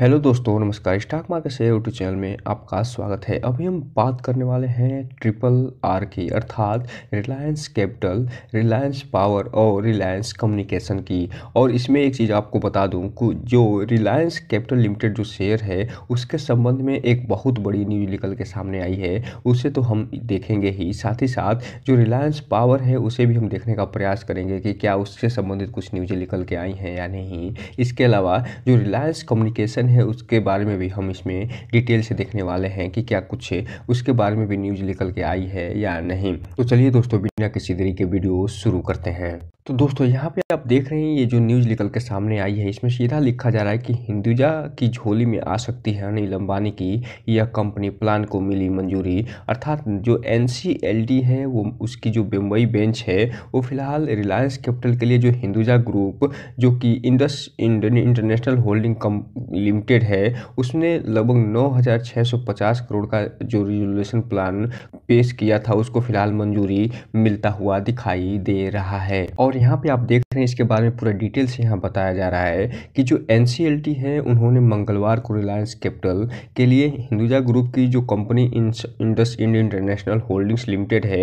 hello दोस्तों नमस्कार stock market से यूट्यूब चैनल में आपका स्वागत है अभी हम बात करने वाले हैं ट्रिपल आर की अर्थात रिलायंस कैपिटल रिलायंस पावर और रिलायंस कम्युनिकेशन की और इसमें एक चीज़ आपको बता दूं कि जो रिलायंस कैपिटल लिमिटेड जो शेयर है उसके संबंध में एक बहुत बड़ी न्यूज निकल के सामने आई है उसे तो हम देखेंगे ही साथ ही साथ जो रिलायंस पावर है उसे भी हम देखने का प्रयास करेंगे कि क्या उससे संबंधित कुछ न्यूज़ें निकल के आई हैं या नहीं इसके अलावा जो रिलायंस कम्युनिकेशन परिवर्तन है उसके बारे में भी हम इसमें डिटेल से देखने वाले हैं कि क्या कुछ उसके बारे में भी न्यूज़ निकल के आई है या नहीं तो चलिए दोस्तों या किसी तरीके वीडियो शुरू करते हैं तो दोस्तों यहाँ पे आप देख रहे हैं ये जो न्यूज़ निकल के सामने आई है इसमें सीधा लिखा जा रहा है कि हिंदुजा की झोली में आ सकती है अनिल अंबानी की यह कंपनी प्लान को मिली मंजूरी अर्थात जो एन है वो उसकी जो बम्बई बेंच है वो फिलहाल रिलायंस कैपिटल के लिए जो हिंदुजा ग्रुप जो कि इंडस इंटरनेशनल होल्डिंग कम लिमिटेड है उसने लगभग नौ करोड़ का जो रिजोल्यूशन प्लान पेश किया था उसको फिलहाल मंजूरी मिल खेलता हुआ दिखाई दे रहा है और यहाँ पे आप देख रहे हैं इसके बारे में पूरा डिटेल से यहाँ बताया जा रहा है कि जो एन है उन्होंने मंगलवार को रिलायंस कैपिटल के लिए हिंदुजा ग्रुप की जो कंपनी इंडस इंड इंटरनेशनल होल्डिंग्स लिमिटेड है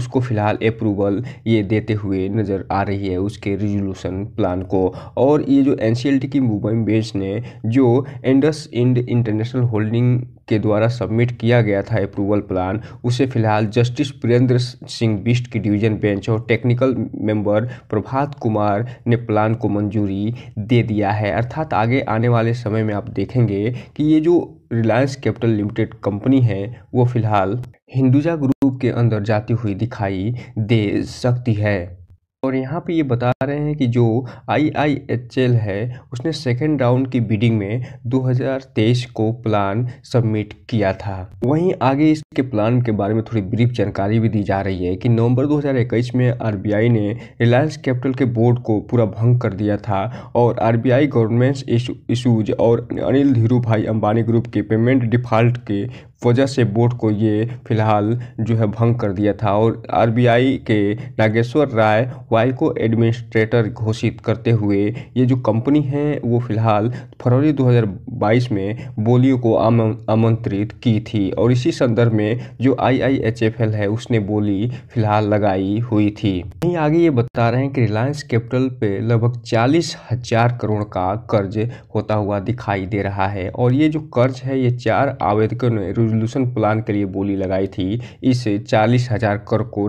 उसको फिलहाल अप्रूवल ये देते हुए नज़र आ रही है उसके रिजोल्यूशन प्लान को और ये जो एन की मुंबई बेंच ने जो इंडस इंड इंटरनेशनल होल्डिंग के द्वारा सबमिट किया गया था अप्रूवल प्लान उसे फिलहाल जस्टिस वीरेंद्र सिंह ईस्ट की डिवीजन बेंच और टेक्निकल मेंबर प्रभात कुमार ने प्लान को मंजूरी दे दिया है अर्थात आगे आने वाले समय में आप देखेंगे कि ये जो रिलायंस कैपिटल लिमिटेड कंपनी है वो फिलहाल हिंदुजा ग्रुप के अंदर जाती हुई दिखाई दे सकती है और यहाँ पे ये बता रहे हैं कि जो एल है उसने सेकेंड राउंड की बिडिंग में 2023 को प्लान सबमिट किया था वहीं आगे इसके प्लान के बारे में थोड़ी ब्रीफ जानकारी भी दी जा रही है कि नवंबर 2021 में आर ने रिलायंस कैपिटल के बोर्ड को पूरा भंग कर दिया था और आर आई गवर्नेंस इशूज और अनिल धीरू भाई अंबानी ग्रुप के पेमेंट डिफॉल्ट के वजह से बोर्ड को ये फिलहाल जो है भंग कर दिया था और आरबीआई के नागेश्वर राय वाई को एडमिनिस्ट्रेटर घोषित करते हुए ये जो कंपनी है वो फिलहाल फरवरी 2022 में बोलियों को आमंत्रित की थी और इसी संदर्भ में जो आईआईएचएफएल है उसने बोली फिलहाल लगाई हुई थी यही आगे ये बता रहे हैं कि रिलायंस कैपिटल पे लगभग चालीस हजार करोड़ का कर्ज होता हुआ दिखाई दे रहा है और ये जो कर्ज है ये चार आवेदकों ने रिवोल्यूशन प्लान के लिए बोली लगाई थी इस चालीस हज़ार कर को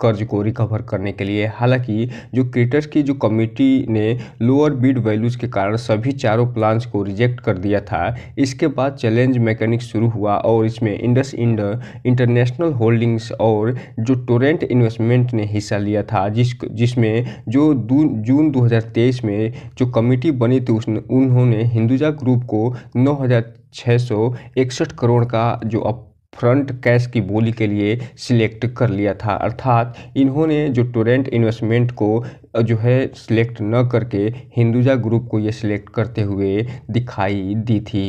कर्ज को रिकवर करने के लिए हालांकि जो क्रिएटर्स की जो कमेटी ने लोअर बिड वैल्यूज़ के कारण सभी चारों प्लान्स को रिजेक्ट कर दिया था इसके बाद चैलेंज मैकेनिक शुरू हुआ और इसमें इंडस इंड इंटरनेशनल होल्डिंग्स और जो टोरेंट इन्वेस्टमेंट ने हिस्सा लिया था जिस जिसमें जो जून 2023 में जो कमेटी बनी थी उस उन्होंने हिंदुजा ग्रुप को नौ छः सौ इकसठ करोड़ का जो अप फ्रंट कैश की बोली के लिए सिलेक्ट कर लिया था अर्थात इन्होंने जो टोरेंट इन्वेस्टमेंट को जो है सिलेक्ट न करके हिंदुजा ग्रुप को ये सिलेक्ट करते हुए दिखाई दी थी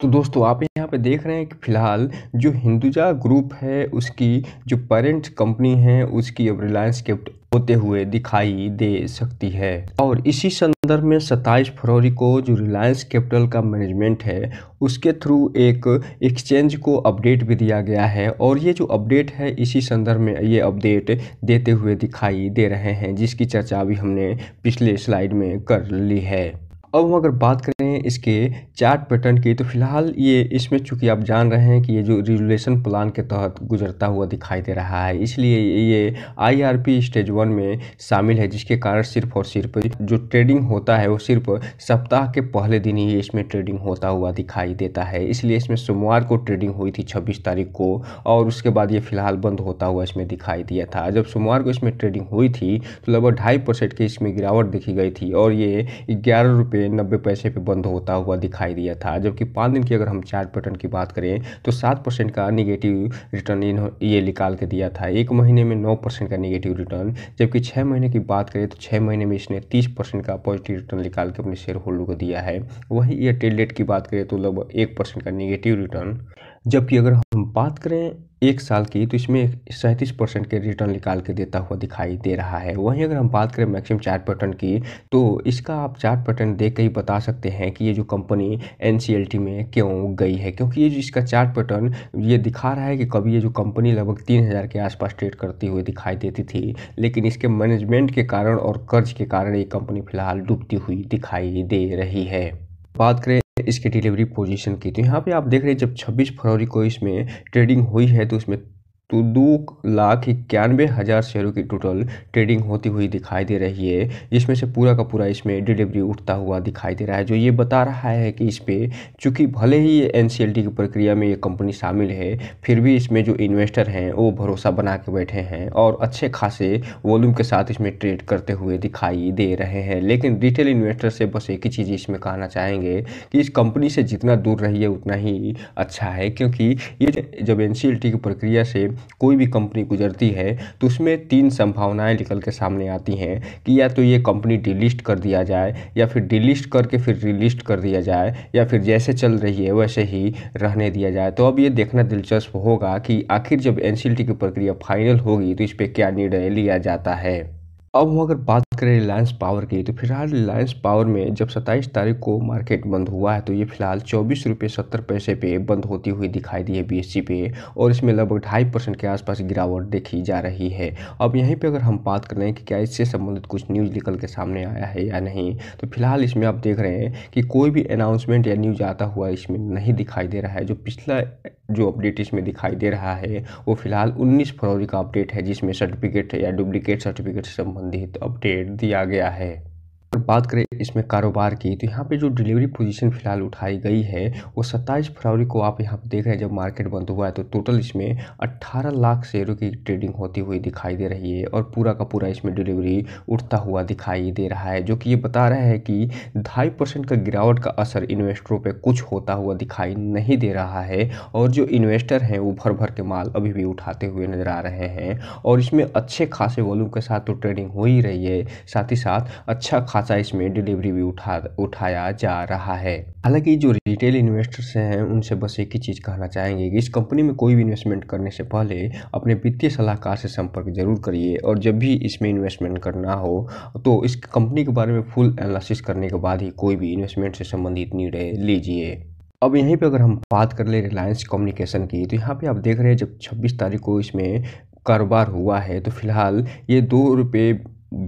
तो दोस्तों आप यहाँ पे देख रहे हैं कि फ़िलहाल जो हिंदुजा ग्रुप है उसकी जो पेरेंट कंपनी है उसकी अब रिलायंस कैपिटल होते हुए दिखाई दे सकती है और इसी संदर्भ में 27 फरवरी को जो रिलायंस कैपिटल का मैनेजमेंट है उसके थ्रू एक एक्सचेंज को अपडेट भी दिया गया है और ये जो अपडेट है इसी संदर्भ में ये अपडेट देते हुए दिखाई दे रहे हैं जिसकी चर्चा भी हमने पिछले स्लाइड में कर ली है अब हम अगर बात करें इसके चार्ट पैटर्न की तो फिलहाल ये इसमें चूंकि आप जान रहे हैं कि ये जो रेजुलेशन प्लान के तहत गुजरता हुआ दिखाई दे रहा है इसलिए ये आईआरपी स्टेज वन में शामिल है जिसके कारण सिर्फ और सिर्फ जो ट्रेडिंग होता है वो सिर्फ सप्ताह के पहले दिन ही इसमें ट्रेडिंग होता हुआ दिखाई देता है इसलिए इसमें सोमवार को ट्रेडिंग हुई थी छब्बीस तारीख को और उसके बाद ये फिलहाल बंद होता हुआ इसमें दिखाई दिया था जब सोमवार को इसमें ट्रेडिंग हुई थी तो लगभग ढाई परसेंट की इसमें गिरावट देखी गई थी और ये ग्यारह रुपये नब्बे पैसे पे बंद हो होता हुआ दिखाई दिया था जबकि पाँच दिन की अगर हम चार्ट पैटर्न की बात करें तो सात परसेंट का निगेटिव रिटर्न इन ये निकाल के दिया था एक महीने में नौ परसेंट का निगेटिव रिटर्न जबकि छः महीने की बात करें तो छः महीने में इसने तीस परसेंट का पॉजिटिव रिटर्न निकाल के अपने शेयर होल्डर को दिया है वहीं एयरटेल डेट की बात करें तो लगभग एक परसेंट का निगेटिव रिटर्न जबकि अगर हम बात करें एक साल की तो इसमें सैंतीस परसेंट के रिटर्न निकाल के देता हुआ दिखाई दे रहा है वहीं अगर हम बात करें मैक्सिमम चार पैटर्न की तो इसका आप चार पैटर्न देख के ही बता सकते हैं कि ये जो कंपनी एन में क्यों गई है क्योंकि ये जो इसका चार पैटर्न ये दिखा रहा है कि कभी ये जो कंपनी लगभग तीन हज़ार के आसपास ट्रेड करती हुई दिखाई देती थी लेकिन इसके मैनेजमेंट के कारण और कर्ज के कारण ये कंपनी फिलहाल डूबती हुई दिखाई दे रही है बात करें इसकी डिलीवरी पोजीशन की तो यहाँ पे आप देख रहे हैं जब 26 फरवरी को इसमें ट्रेडिंग हुई है तो इसमें तो दो लाख इक्यानवे हज़ार शेयरों की टोटल ट्रेडिंग होती हुई दिखाई दे रही है जिसमें से पूरा का पूरा इसमें डिलीवरी उठता हुआ दिखाई दे रहा है जो ये बता रहा है कि इस पर चूँकि भले ही एन की प्रक्रिया में ये कंपनी शामिल है फिर भी इसमें जो इन्वेस्टर हैं वो भरोसा बना के बैठे हैं और अच्छे खासे वॉल्यूम के साथ इसमें ट्रेड करते हुए दिखाई दे रहे हैं लेकिन रिटेल इन्वेस्टर से बस एक ही चीज़ इसमें कहना चाहेंगे कि इस कंपनी से जितना दूर रहिए उतना ही अच्छा है क्योंकि ये जब एन की प्रक्रिया से कोई भी कंपनी गुजरती है तो उसमें तीन संभावनाएं निकल के सामने आती हैं कि या तो ये कंपनी डिलिस्ट कर दिया जाए या फिर डिलिस्ट करके फिर रिलिस्ट कर दिया जाए या फिर जैसे चल रही है वैसे ही रहने दिया जाए तो अब ये देखना दिलचस्प होगा कि आखिर जब एन की प्रक्रिया फाइनल होगी तो इस पर क्या निर्णय लिया जाता है अब हम अगर बात बात करें रिलायंस पावर की तो फिलहाल रिलायंस पावर में जब 27 तारीख को मार्केट बंद हुआ है तो ये फिलहाल चौबीस रुपये सत्तर पैसे पे बंद होती हुई दिखाई दी है बी पे और इसमें लगभग ढाई परसेंट के आसपास गिरावट देखी जा रही है अब यहीं पर अगर हम बात कर रहे हैं कि क्या इससे संबंधित कुछ न्यूज़ निकल के सामने आया है या नहीं तो फिलहाल इसमें आप देख रहे हैं कि कोई भी अनाउंसमेंट या न्यूज़ आता हुआ इसमें नहीं दिखाई दे रहा है जो पिछला जो अपडेट इसमें दिखाई दे रहा है वो फिलहाल उन्नीस फरवरी का अपडेट है जिसमें सर्टिफिकेट या डुप्लीकेट सर्टिफिकेट से संबंधित अपडेट दिया गया है बात करें इसमें कारोबार की तो यहाँ पे जो डिलीवरी पोजीशन फिलहाल उठाई गई है वो 27 फरवरी को आप यहाँ पे देख रहे हैं जब मार्केट बंद हुआ है तो टोटल इसमें 18 लाख शेयरों की ट्रेडिंग होती हुई दिखाई दे रही है और पूरा का पूरा इसमें डिलीवरी उठता हुआ दिखाई दे रहा है जो कि ये बता रहा है कि ढाई का गिरावट का असर इन्वेस्टरों पर कुछ होता हुआ दिखाई नहीं दे रहा है और जो इन्वेस्टर हैं वो भर भर के माल अभी भी उठाते हुए नज़र आ रहे हैं और इसमें अच्छे खासे वॉल्यूम के साथ तो ट्रेडिंग हो ही रही है साथ ही साथ अच्छा खासा इसमें डिलीवरी भी उठा उठाया जा रहा है हालांकि जो रिटेल इन्वेस्टर्स हैं उनसे बस एक ही चीज़ कहना चाहेंगे कि इस कंपनी में कोई भी इन्वेस्टमेंट करने से पहले अपने वित्तीय सलाहकार से संपर्क जरूर करिए और जब भी इसमें इन्वेस्टमेंट करना हो तो इस कंपनी के बारे में फुल एनालिसिस करने के बाद ही कोई भी इन्वेस्टमेंट से संबंधित निर्णय लीजिए अब यहीं पे अगर हम बात कर ले रिलायंस कम्युनिकेशन की तो यहाँ पे आप देख रहे हैं जब 26 तारीख को इसमें कारोबार हुआ है तो फिलहाल ये दो रुपये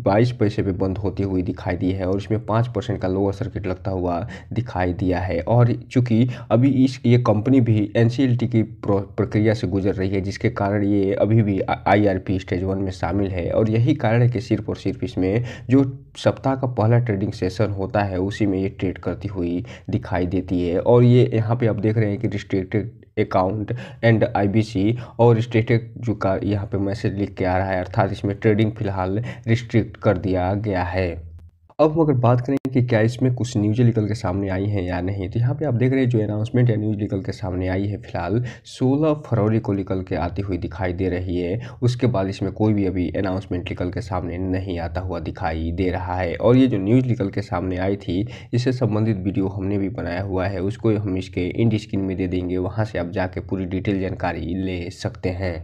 बाईस पैसे पे बंद होती हुई दिखाई दी है और इसमें पाँच परसेंट का लोअर सर्किट लगता हुआ दिखाई दिया है और चूँकि अभी इस ये कंपनी भी एन की प्रक्रिया से गुजर रही है जिसके कारण ये अभी भी आई स्टेज वन में शामिल है और यही कारण है कि सिर्फ और सिर्फ इसमें जो सप्ताह का पहला ट्रेडिंग सेशन होता है उसी में ये ट्रेड करती हुई दिखाई देती है और ये यहाँ पर आप देख रहे हैं कि रिस्ट्रिक्टेड अकाउंट एंड आईबीसी और स्टेटक जो का यहाँ पे मैसेज लिख के आ रहा है अर्थात इसमें ट्रेडिंग फिलहाल रिस्ट्रिक्ट कर दिया गया है अब हम अगर बात करें कि क्या इसमें कुछ न्यूज़ें निकल के सामने आई हैं या नहीं तो यहाँ पे आप देख रहे हैं जो अनाउंसमेंट या न्यूज़ निकल के सामने आई है फिलहाल 16 फरवरी को निकल के आती हुई दिखाई दे रही है उसके बाद इसमें कोई भी अभी अनाउंसमेंट निकल के सामने नहीं आता हुआ दिखाई दे रहा है और ये जो न्यूज़ निकल के सामने आई थी इससे संबंधित वीडियो हमने भी बनाया हुआ है उसको हम इसके इंड स्क्रीन में दे देंगे वहाँ से आप जाके पूरी डिटेल जानकारी ले सकते हैं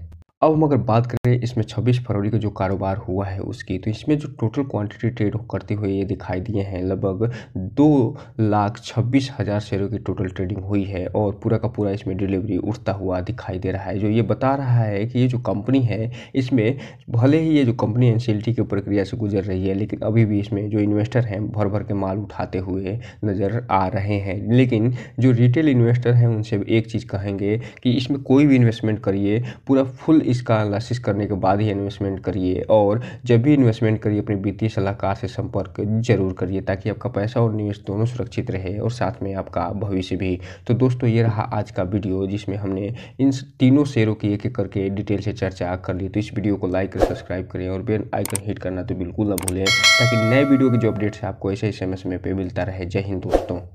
अब हम अगर बात करें इसमें 26 फरवरी को जो कारोबार हुआ है उसकी तो इसमें जो टोटल क्वांटिटी ट्रेड करते हुए ये दिखाई दिए हैं लगभग दो लाख छब्बीस हज़ार शेयरों की टोटल ट्रेडिंग हुई है और पूरा का पूरा इसमें डिलीवरी उठता हुआ दिखाई दे रहा है जो ये बता रहा है कि ये जो कंपनी है इसमें भले ही ये जो कंपनी एन की प्रक्रिया से गुजर रही है लेकिन अभी भी इसमें जो इन्वेस्टर हैं भर भर के माल उठाते हुए नज़र आ रहे हैं लेकिन जो रिटेल इन्वेस्टर हैं उनसे एक चीज़ कहेंगे कि इसमें कोई भी इन्वेस्टमेंट करिए पूरा फुल इसका एनालिसिस करने के बाद ही इन्वेस्टमेंट करिए और जब भी इन्वेस्टमेंट करिए अपने वित्तीय सलाहकार से संपर्क जरूर करिए ताकि आपका पैसा और निवेश दोनों सुरक्षित रहे और साथ में आपका भविष्य भी तो दोस्तों ये रहा आज का वीडियो जिसमें हमने इन तीनों शेयरों की एक एक करके डिटेल से चर्चा कर ली तो इस वीडियो को लाइक करें सब्सक्राइब करें और बेल आइकन हिट करना तो बिल्कुल ना भूलें ताकि नए वीडियो के जो अपडेट्स आपको ऐसे ही समय समय पर मिलता रहे जय हिंद दोस्तों